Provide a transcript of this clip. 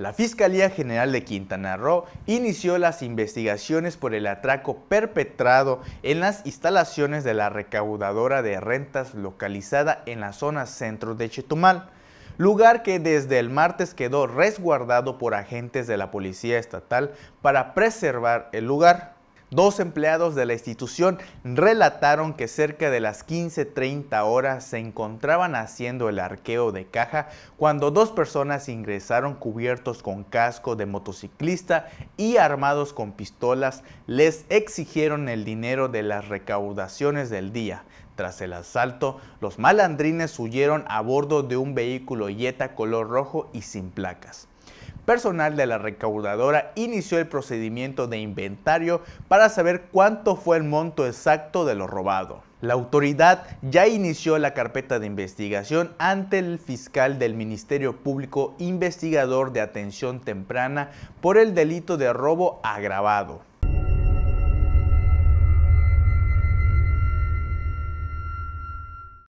la Fiscalía General de Quintana Roo inició las investigaciones por el atraco perpetrado en las instalaciones de la recaudadora de rentas localizada en la zona centro de Chetumal, lugar que desde el martes quedó resguardado por agentes de la Policía Estatal para preservar el lugar. Dos empleados de la institución relataron que cerca de las 15.30 horas se encontraban haciendo el arqueo de caja cuando dos personas ingresaron cubiertos con casco de motociclista y armados con pistolas, les exigieron el dinero de las recaudaciones del día. Tras el asalto, los malandrines huyeron a bordo de un vehículo yeta color rojo y sin placas personal de la recaudadora inició el procedimiento de inventario para saber cuánto fue el monto exacto de lo robado. La autoridad ya inició la carpeta de investigación ante el fiscal del Ministerio Público investigador de atención temprana por el delito de robo agravado.